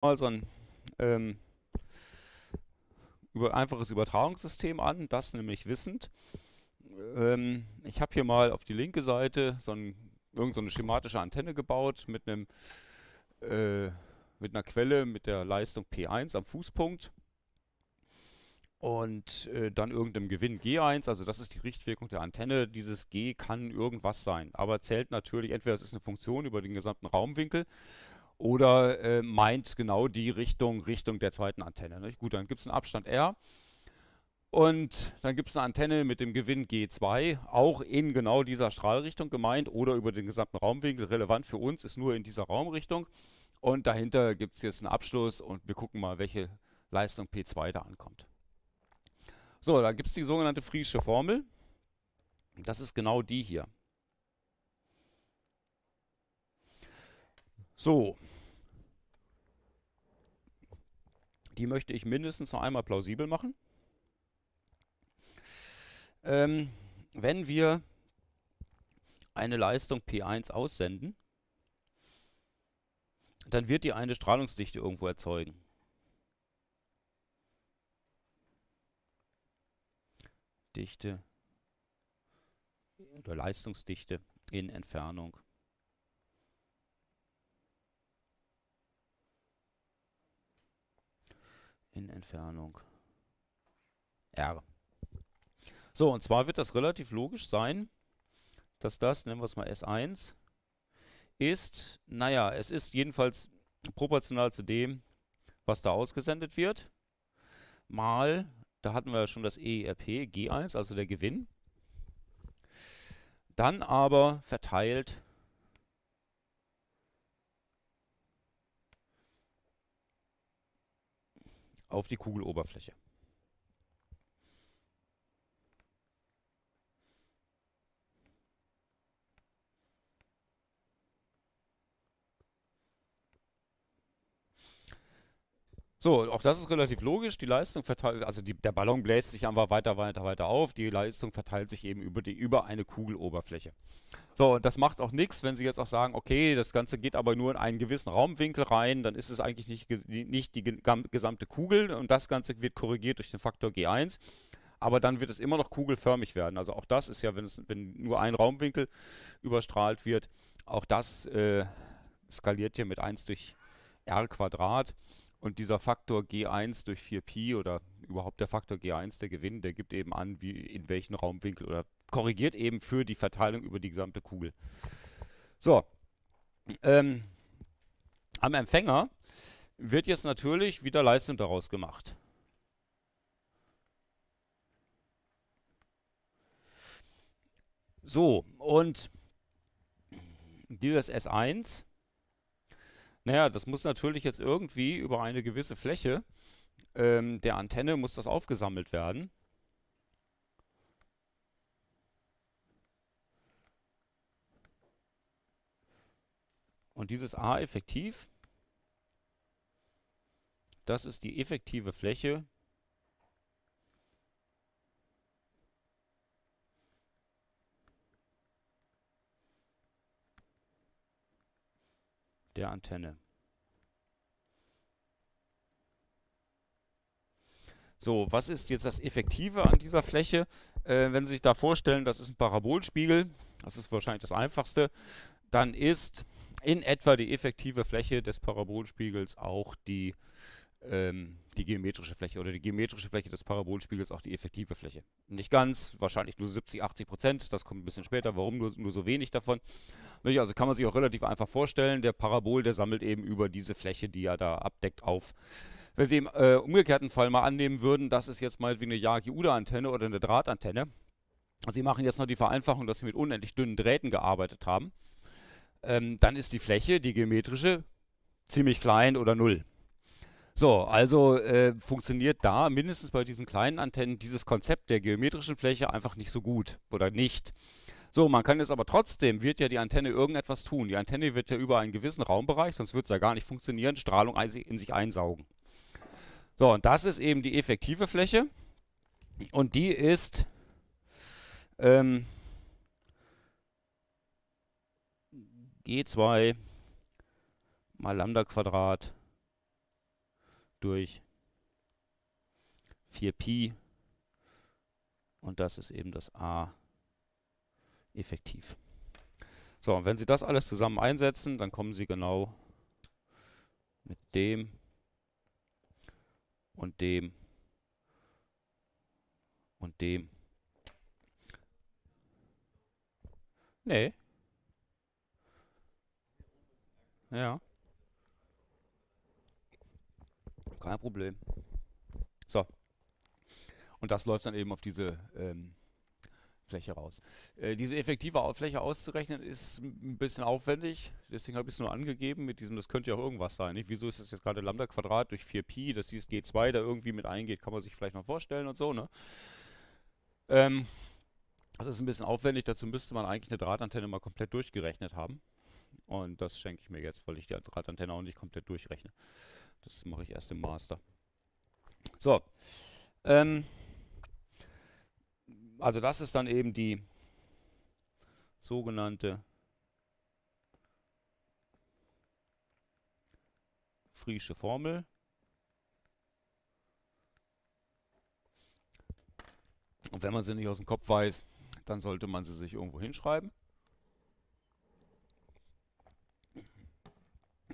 mal so ein ähm, über einfaches Übertragungssystem an, das nämlich wissend. Ähm, ich habe hier mal auf die linke Seite so ein, irgend so eine schematische Antenne gebaut mit einem äh, mit einer Quelle mit der Leistung P1 am Fußpunkt und äh, dann irgendeinem Gewinn G1, also das ist die Richtwirkung der Antenne. Dieses G kann irgendwas sein, aber zählt natürlich entweder es ist eine Funktion über den gesamten Raumwinkel oder äh, meint genau die Richtung, Richtung der zweiten Antenne. Nicht? Gut, dann gibt es einen Abstand R und dann gibt es eine Antenne mit dem Gewinn G2, auch in genau dieser Strahlrichtung gemeint oder über den gesamten Raumwinkel. Relevant für uns ist nur in dieser Raumrichtung. Und dahinter gibt es jetzt einen Abschluss und wir gucken mal, welche Leistung P2 da ankommt. So, da gibt es die sogenannte Friesche Formel. Das ist genau die hier. So, die möchte ich mindestens noch einmal plausibel machen. Ähm, wenn wir eine Leistung P1 aussenden, dann wird die eine Strahlungsdichte irgendwo erzeugen. Dichte oder Leistungsdichte in Entfernung in Entfernung R. So, und zwar wird das relativ logisch sein, dass das, nennen wir es mal S1, ist, naja, es ist jedenfalls proportional zu dem, was da ausgesendet wird, mal, da hatten wir ja schon das EERP, G1, also der Gewinn, dann aber verteilt auf die Kugeloberfläche. So, auch das ist relativ logisch. Die Leistung verteilt, also die, der Ballon bläst sich einfach weiter, weiter, weiter auf. Die Leistung verteilt sich eben über, die, über eine Kugeloberfläche. So, und das macht auch nichts, wenn Sie jetzt auch sagen, okay, das Ganze geht aber nur in einen gewissen Raumwinkel rein, dann ist es eigentlich nicht, nicht die gesamte Kugel und das Ganze wird korrigiert durch den Faktor G1 aber dann wird es immer noch kugelförmig werden. Also auch das ist ja, wenn, es, wenn nur ein Raumwinkel überstrahlt wird, auch das äh, skaliert hier mit 1 durch r Quadrat. Und dieser Faktor G1 durch 4Pi oder überhaupt der Faktor G1, der Gewinn, der gibt eben an, wie, in welchen Raumwinkel oder korrigiert eben für die Verteilung über die gesamte Kugel. So, ähm, am Empfänger wird jetzt natürlich wieder Leistung daraus gemacht. So, und dieses S1 naja, das muss natürlich jetzt irgendwie über eine gewisse Fläche ähm, der Antenne muss das aufgesammelt werden. Und dieses A effektiv, das ist die effektive Fläche der Antenne. So, was ist jetzt das Effektive an dieser Fläche? Äh, wenn Sie sich da vorstellen, das ist ein Parabolspiegel, das ist wahrscheinlich das Einfachste, dann ist in etwa die effektive Fläche des Parabolspiegels auch die ähm, die geometrische Fläche oder die geometrische Fläche des Parabolspiegels auch die effektive Fläche. Nicht ganz, wahrscheinlich nur 70, 80 Prozent, das kommt ein bisschen später, warum nur, nur so wenig davon. Also kann man sich auch relativ einfach vorstellen, der Parabol, der sammelt eben über diese Fläche, die er da abdeckt, auf. Wenn Sie im äh, umgekehrten Fall mal annehmen würden, das ist jetzt mal wie eine Yagi-Uda-Antenne oder eine Drahtantenne. Sie machen jetzt noch die Vereinfachung, dass Sie mit unendlich dünnen Drähten gearbeitet haben. Ähm, dann ist die Fläche, die geometrische, ziemlich klein oder null. So, also äh, funktioniert da mindestens bei diesen kleinen Antennen dieses Konzept der geometrischen Fläche einfach nicht so gut oder nicht. So, man kann jetzt aber trotzdem, wird ja die Antenne irgendetwas tun. Die Antenne wird ja über einen gewissen Raumbereich, sonst würde es ja gar nicht funktionieren, Strahlung in sich einsaugen. So, und das ist eben die effektive Fläche. Und die ist, ähm, G2 mal Lambda Quadrat durch 4Pi und das ist eben das A effektiv. So, und wenn Sie das alles zusammen einsetzen, dann kommen Sie genau mit dem und dem und dem. Nee. Ja. kein Problem. So. Und das läuft dann eben auf diese ähm, Fläche raus. Äh, diese effektive Fläche auszurechnen ist ein bisschen aufwendig. Deswegen habe ich es nur angegeben mit diesem, das könnte ja auch irgendwas sein. Nicht? Wieso ist das jetzt gerade Lambda Quadrat durch 4Pi, dass dieses G2 da irgendwie mit eingeht, kann man sich vielleicht noch vorstellen und so. Ne? Ähm, das ist ein bisschen aufwendig. Dazu müsste man eigentlich eine Drahtantenne mal komplett durchgerechnet haben. Und das schenke ich mir jetzt, weil ich die Drahtantenne auch nicht komplett durchrechne. Das mache ich erst im Master. So. Ähm, also das ist dann eben die sogenannte Friesche Formel. Und wenn man sie nicht aus dem Kopf weiß, dann sollte man sie sich irgendwo hinschreiben.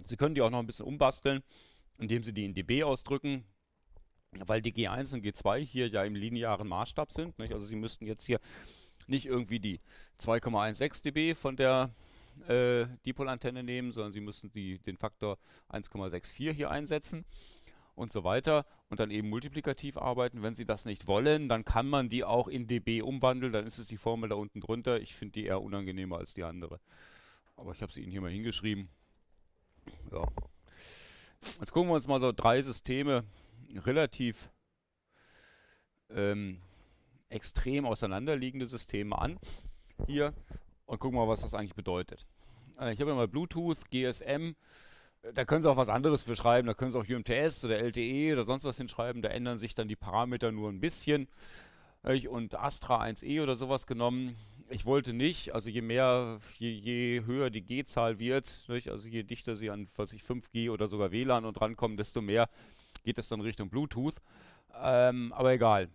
Sie können die auch noch ein bisschen umbasteln indem sie die in dB ausdrücken, weil die G1 und G2 hier ja im linearen Maßstab sind. Nicht? Also sie müssten jetzt hier nicht irgendwie die 2,16 dB von der äh, Dipolantenne nehmen, sondern sie müssten die, den Faktor 1,64 hier einsetzen und so weiter und dann eben multiplikativ arbeiten. Wenn sie das nicht wollen, dann kann man die auch in dB umwandeln, dann ist es die Formel da unten drunter. Ich finde die eher unangenehmer als die andere. Aber ich habe sie Ihnen hier mal hingeschrieben. Ja. Jetzt gucken wir uns mal so drei Systeme relativ ähm, extrem auseinanderliegende Systeme an hier und gucken mal, was das eigentlich bedeutet. Also ich habe ja mal Bluetooth, GSM, äh, da können Sie auch was anderes beschreiben. da können Sie auch UMTS oder LTE oder sonst was hinschreiben, da ändern sich dann die Parameter nur ein bisschen. Äh, und Astra 1e oder sowas genommen, ich wollte nicht, also je mehr, je, je höher die G-Zahl wird, nicht? also je dichter sie an, was ich 5G oder sogar WLAN und rankommen, desto mehr geht es dann Richtung Bluetooth. Ähm, aber egal.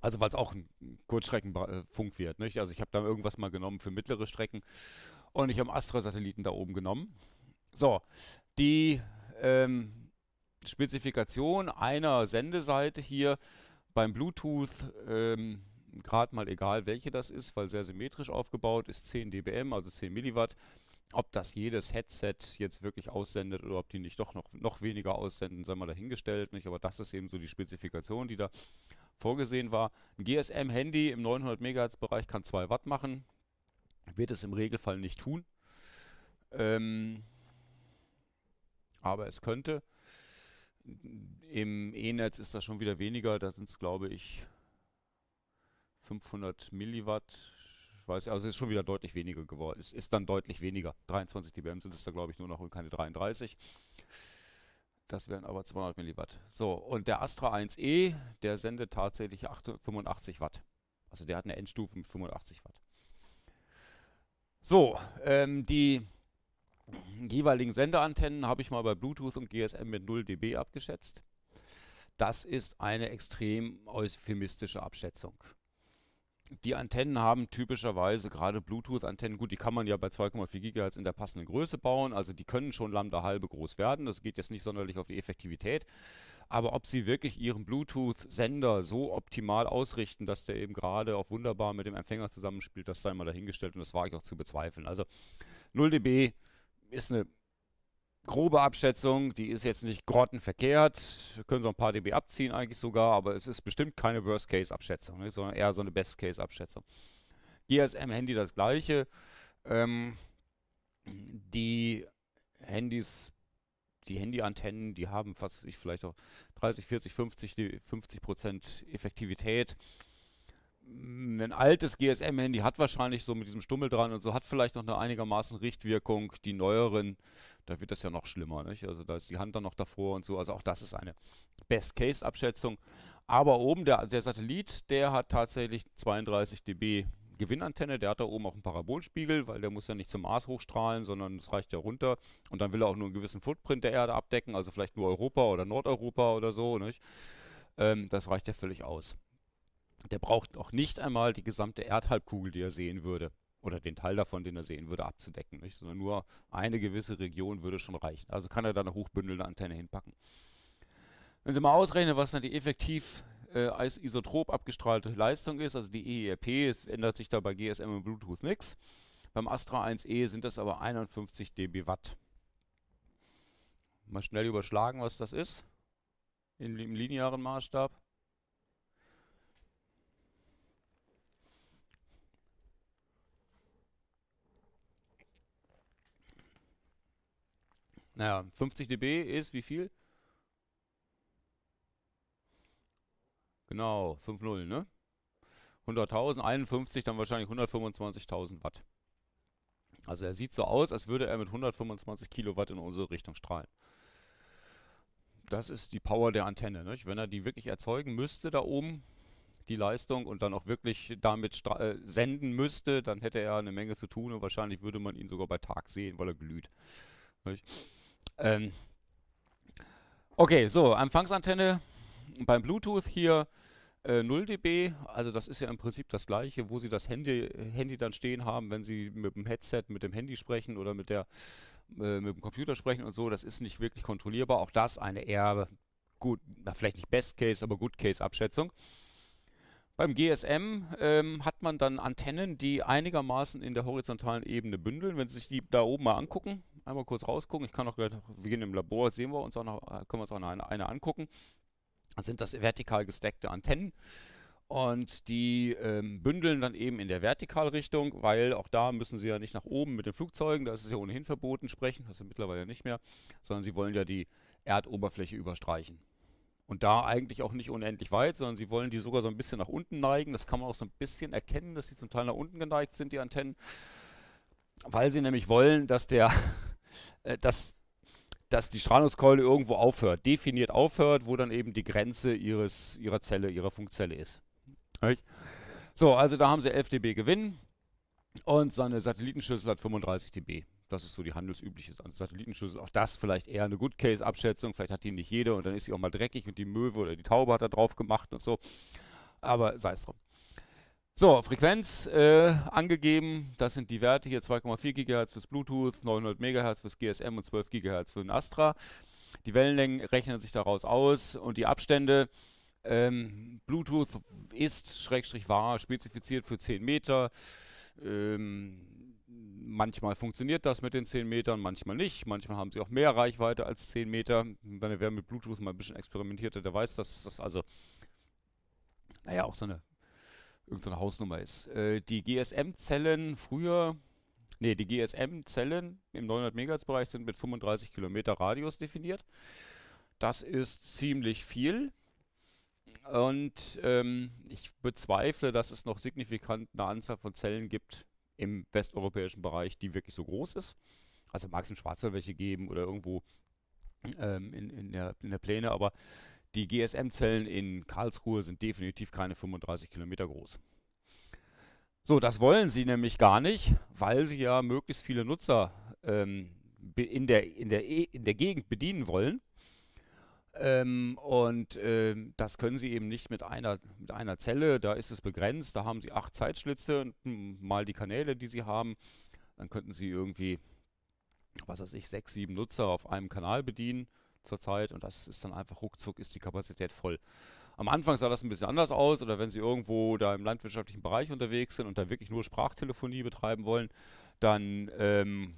Also weil es auch ein Kurzstreckenfunk wird. Nicht? Also ich habe da irgendwas mal genommen für mittlere Strecken und ich habe Astra-Satelliten da oben genommen. So, die ähm, Spezifikation einer Sendeseite hier beim Bluetooth ähm, gerade mal egal, welche das ist, weil sehr symmetrisch aufgebaut ist, 10 dBm, also 10 Milliwatt. Ob das jedes Headset jetzt wirklich aussendet oder ob die nicht doch noch, noch weniger aussenden, sei mal dahingestellt. Nicht? Aber das ist eben so die Spezifikation, die da vorgesehen war. Ein GSM-Handy im 900 MHz-Bereich kann 2 Watt machen, wird es im Regelfall nicht tun. Ähm, aber es könnte. Im E-Netz ist das schon wieder weniger. Da sind es, glaube ich, 500 Milliwatt. Ich weiß, also es ist schon wieder deutlich weniger geworden. Es ist dann deutlich weniger. 23 dBm sind es da, glaube ich, nur noch und keine 33. Das wären aber 200 Milliwatt. So, und der Astra 1e, der sendet tatsächlich 85 Watt. Also der hat eine Endstufe mit 85 Watt. So, ähm, die jeweiligen Sendeantennen habe ich mal bei Bluetooth und GSM mit 0 dB abgeschätzt. Das ist eine extrem euphemistische Abschätzung. Die Antennen haben typischerweise gerade Bluetooth-Antennen, gut, die kann man ja bei 2,4 GHz in der passenden Größe bauen, also die können schon lambda halbe groß werden, das geht jetzt nicht sonderlich auf die Effektivität, aber ob sie wirklich ihren Bluetooth-Sender so optimal ausrichten, dass der eben gerade auch wunderbar mit dem Empfänger zusammenspielt, das sei mal dahingestellt und das wage ich auch zu bezweifeln. Also 0 dB ist eine grobe Abschätzung, die ist jetzt nicht grottenverkehrt. können so ein paar dB abziehen eigentlich sogar, aber es ist bestimmt keine Worst-Case-Abschätzung, ne, sondern eher so eine Best-Case-Abschätzung. GSM-Handy das gleiche. Ähm, die Handys, die Handyantennen, die haben fast ich vielleicht auch 30, 40, 50, 50 Prozent Effektivität ein altes GSM-Handy hat wahrscheinlich so mit diesem Stummel dran und so hat vielleicht noch eine einigermaßen Richtwirkung. Die neueren, da wird das ja noch schlimmer. Nicht? Also da ist die Hand dann noch davor und so. Also auch das ist eine Best-Case-Abschätzung. Aber oben der, der Satellit, der hat tatsächlich 32 dB Gewinnantenne, der hat da oben auch einen Parabolspiegel, weil der muss ja nicht zum Mars hochstrahlen, sondern es reicht ja runter. Und dann will er auch nur einen gewissen Footprint der Erde abdecken, also vielleicht nur Europa oder Nordeuropa oder so. Ähm, das reicht ja völlig aus der braucht auch nicht einmal die gesamte Erdhalbkugel, die er sehen würde, oder den Teil davon, den er sehen würde, abzudecken, nicht? sondern nur eine gewisse Region würde schon reichen. Also kann er da eine hochbündelnde Antenne hinpacken. Wenn Sie mal ausrechnen, was dann die effektiv äh, als isotrop abgestrahlte Leistung ist, also die EERP, es ändert sich da bei GSM und Bluetooth nichts. Beim Astra 1e sind das aber 51 dB Watt. Mal schnell überschlagen, was das ist In, im linearen Maßstab. Naja, 50 dB ist wie viel? Genau, 5,0, ne? 100.000, 51, dann wahrscheinlich 125.000 Watt. Also er sieht so aus, als würde er mit 125 Kilowatt in unsere Richtung strahlen. Das ist die Power der Antenne. Nicht? Wenn er die wirklich erzeugen müsste da oben, die Leistung, und dann auch wirklich damit äh, senden müsste, dann hätte er eine Menge zu tun und wahrscheinlich würde man ihn sogar bei Tag sehen, weil er glüht. Nicht? Ähm okay, so, Empfangsantenne beim Bluetooth hier äh, 0 dB, also das ist ja im Prinzip das gleiche, wo Sie das Handy, Handy dann stehen haben, wenn Sie mit dem Headset, mit dem Handy sprechen oder mit, der, äh, mit dem Computer sprechen und so, das ist nicht wirklich kontrollierbar. Auch das eine eher gut, na, vielleicht nicht Best Case, aber Good Case Abschätzung. Beim GSM ähm, hat man dann Antennen, die einigermaßen in der horizontalen Ebene bündeln. Wenn Sie sich die da oben mal angucken, einmal kurz rausgucken. Ich kann auch gleich, wir gehen im Labor, sehen wir uns auch noch, äh, können wir uns auch noch eine, eine angucken. Dann sind das vertikal gesteckte Antennen. Und die ähm, bündeln dann eben in der Vertikalrichtung, weil auch da müssen sie ja nicht nach oben mit den Flugzeugen, da ist es ja ohnehin verboten sprechen, das ist ja mittlerweile nicht mehr, sondern sie wollen ja die Erdoberfläche überstreichen und da eigentlich auch nicht unendlich weit, sondern sie wollen die sogar so ein bisschen nach unten neigen. Das kann man auch so ein bisschen erkennen, dass sie zum Teil nach unten geneigt sind, die Antennen, weil sie nämlich wollen, dass der, äh, dass, dass die Strahlungskeule irgendwo aufhört, definiert aufhört, wo dann eben die Grenze ihres, ihrer Zelle, ihrer Funkzelle ist. So, also da haben sie 11 dB Gewinn und seine Satellitenschüssel hat 35 dB. Das ist so die handelsübliche Satellitenschüssel. Auch das vielleicht eher eine Good Case-Abschätzung. Vielleicht hat die nicht jede und dann ist sie auch mal dreckig und die Möwe oder die Taube hat da drauf gemacht und so. Aber sei es drum. So, Frequenz äh, angegeben. Das sind die Werte hier: 2,4 GHz fürs Bluetooth, 900 MHz fürs GSM und 12 GHz für den Astra. Die Wellenlängen rechnen sich daraus aus und die Abstände. Ähm, Bluetooth ist, Schrägstrich war, spezifiziert für 10 Meter. Ähm, manchmal funktioniert das mit den 10 Metern, manchmal nicht. Manchmal haben sie auch mehr Reichweite als 10 Meter. Wenn wer mit Bluetooth mal ein bisschen experimentiert hat, der weiß, dass das also, naja, auch so eine, irgendeine so Hausnummer ist. Äh, die GSM-Zellen früher, nee, die GSM-Zellen im 900 MHz-Bereich sind mit 35 Kilometer Radius definiert. Das ist ziemlich viel. Und ähm, ich bezweifle, dass es noch signifikant eine Anzahl von Zellen gibt, im westeuropäischen Bereich, die wirklich so groß ist. Also mag es in Schwarzwald welche geben oder irgendwo ähm, in, in, der, in der Pläne, aber die GSM-Zellen in Karlsruhe sind definitiv keine 35 Kilometer groß. So, das wollen sie nämlich gar nicht, weil sie ja möglichst viele Nutzer ähm, in, der, in, der, e, in der Gegend bedienen wollen. Ähm, und äh, das können Sie eben nicht mit einer, mit einer Zelle, da ist es begrenzt, da haben Sie acht Zeitschlitze, hm, mal die Kanäle, die Sie haben. Dann könnten Sie irgendwie, was weiß ich, sechs, sieben Nutzer auf einem Kanal bedienen zurzeit und das ist dann einfach ruckzuck ist die Kapazität voll. Am Anfang sah das ein bisschen anders aus oder wenn Sie irgendwo da im landwirtschaftlichen Bereich unterwegs sind und da wirklich nur Sprachtelefonie betreiben wollen, dann ähm,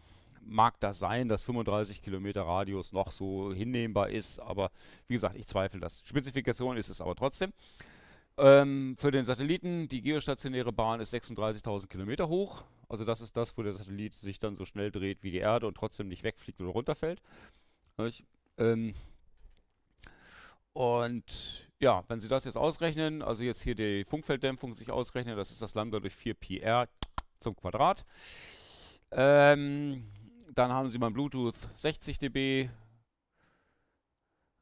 mag das sein, dass 35 Kilometer Radius noch so hinnehmbar ist, aber wie gesagt, ich zweifle das. Spezifikation ist es aber trotzdem. Ähm, für den Satelliten, die geostationäre Bahn ist 36.000 Kilometer hoch. Also das ist das, wo der Satellit sich dann so schnell dreht wie die Erde und trotzdem nicht wegfliegt oder runterfällt. ähm, und ja, wenn Sie das jetzt ausrechnen, also jetzt hier die Funkfelddämpfung sich ausrechnen, das ist das Lambda durch 4 PR zum Quadrat. Ähm, dann haben Sie beim Bluetooth 60 dB,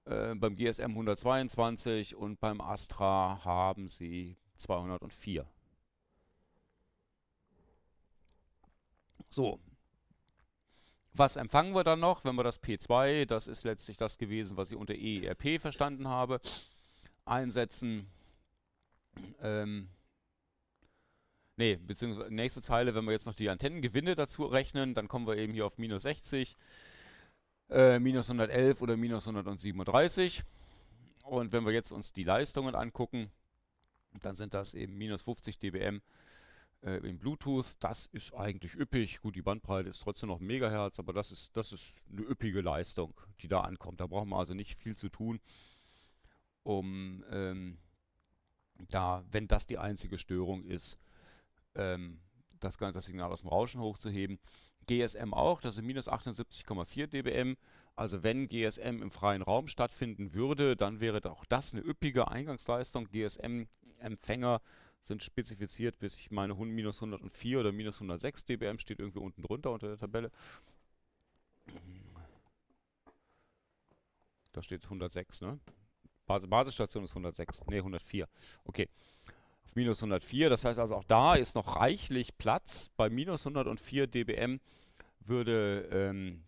äh, beim GSM 122 und beim Astra haben Sie 204. So. Was empfangen wir dann noch, wenn wir das P2, das ist letztlich das gewesen, was ich unter EERP verstanden habe, einsetzen? Ähm, Nee, beziehungsweise nächste Zeile, wenn wir jetzt noch die Antennengewinne dazu rechnen, dann kommen wir eben hier auf minus 60, äh, minus 111 oder minus 137. Und wenn wir jetzt uns die Leistungen angucken, dann sind das eben minus 50 dBm äh, im Bluetooth. Das ist eigentlich üppig. Gut, die Bandbreite ist trotzdem noch Megahertz, aber das ist, das ist eine üppige Leistung, die da ankommt. Da brauchen wir also nicht viel zu tun, um ähm, da, wenn das die einzige Störung ist, ähm, das, das Signal aus dem Rauschen hochzuheben. GSM auch, das sind minus 78,4 dBm. Also wenn GSM im freien Raum stattfinden würde, dann wäre auch das eine üppige Eingangsleistung. GSM-Empfänger sind spezifiziert, bis ich meine minus 104 oder minus 106 dBm steht irgendwie unten drunter unter der Tabelle. Da steht es 106, ne? Bas Basisstation ist 106, ne 104. Okay minus 104. Das heißt also, auch da ist noch reichlich Platz. Bei minus 104 dBm würde ähm,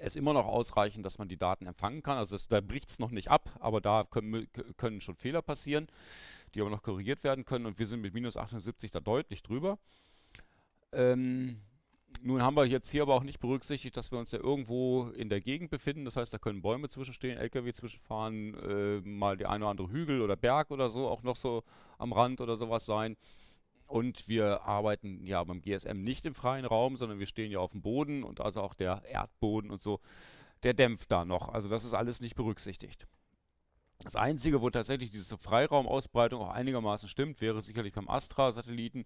es immer noch ausreichen, dass man die Daten empfangen kann. Also das, da bricht es noch nicht ab, aber da können, können, schon Fehler passieren, die aber noch korrigiert werden können. Und wir sind mit minus 78 da deutlich drüber. Ähm, nun haben wir jetzt hier aber auch nicht berücksichtigt, dass wir uns ja irgendwo in der Gegend befinden. Das heißt, da können Bäume zwischenstehen, LKW zwischenfahren, äh, mal der eine oder andere Hügel oder Berg oder so auch noch so am Rand oder sowas sein. Und wir arbeiten ja beim GSM nicht im freien Raum, sondern wir stehen ja auf dem Boden und also auch der Erdboden und so, der dämpft da noch. Also das ist alles nicht berücksichtigt. Das Einzige, wo tatsächlich diese Freiraumausbreitung auch einigermaßen stimmt, wäre sicherlich beim Astra-Satelliten.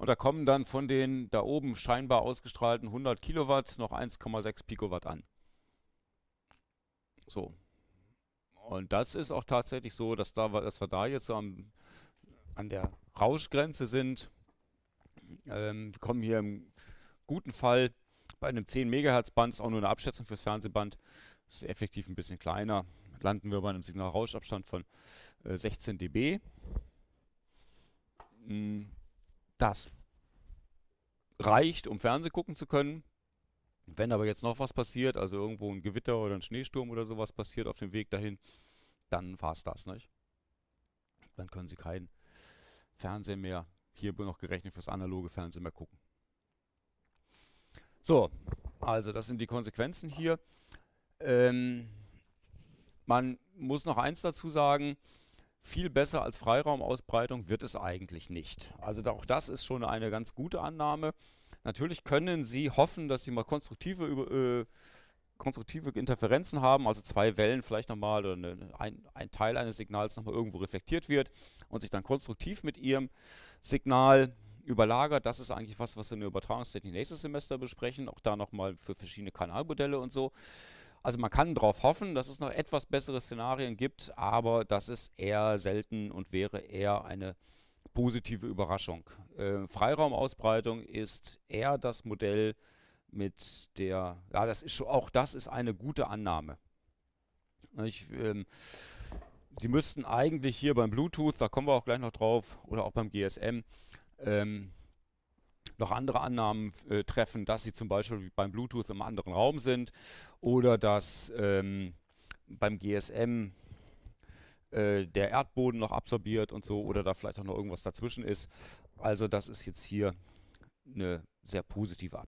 Und da kommen dann von den da oben scheinbar ausgestrahlten 100 Kilowatt noch 1,6 Pikowatt an. So. Und das ist auch tatsächlich so, dass, da, dass wir da jetzt so am, an der Rauschgrenze sind. Ähm, wir kommen hier im guten Fall bei einem 10 Megahertz Band, ist auch nur eine Abschätzung fürs Fernsehband, ist effektiv ein bisschen kleiner. Landen wir bei einem Signalrauschabstand von äh, 16 dB. Mhm das reicht, um Fernsehen gucken zu können. Wenn aber jetzt noch was passiert, also irgendwo ein Gewitter oder ein Schneesturm oder sowas passiert auf dem Weg dahin, dann war es das, nicht? Dann können Sie kein Fernsehen mehr, hier noch gerechnet fürs analoge Fernsehen mehr gucken. So, also das sind die Konsequenzen hier. Ähm, man muss noch eins dazu sagen, viel besser als Freiraumausbreitung wird es eigentlich nicht. Also auch das ist schon eine ganz gute Annahme. Natürlich können Sie hoffen, dass Sie mal konstruktive, äh, konstruktive Interferenzen haben, also zwei Wellen vielleicht nochmal oder eine, ein, ein, Teil eines Signals nochmal irgendwo reflektiert wird und sich dann konstruktiv mit Ihrem Signal überlagert. Das ist eigentlich was, was wir in der Übertragungstechnik nächstes Semester besprechen, auch da nochmal für verschiedene Kanalmodelle und so. Also man kann darauf hoffen, dass es noch etwas bessere Szenarien gibt, aber das ist eher selten und wäre eher eine positive Überraschung. Äh, Freiraumausbreitung ist eher das Modell mit der, ja, das ist schon, auch das ist eine gute Annahme. Ich, ähm, Sie müssten eigentlich hier beim Bluetooth, da kommen wir auch gleich noch drauf, oder auch beim GSM, ähm, noch andere Annahmen äh, treffen, dass sie zum Beispiel beim Bluetooth im anderen Raum sind oder dass ähm, beim GSM äh, der Erdboden noch absorbiert und so oder da vielleicht auch noch irgendwas dazwischen ist. Also das ist jetzt hier eine sehr positive Absicht.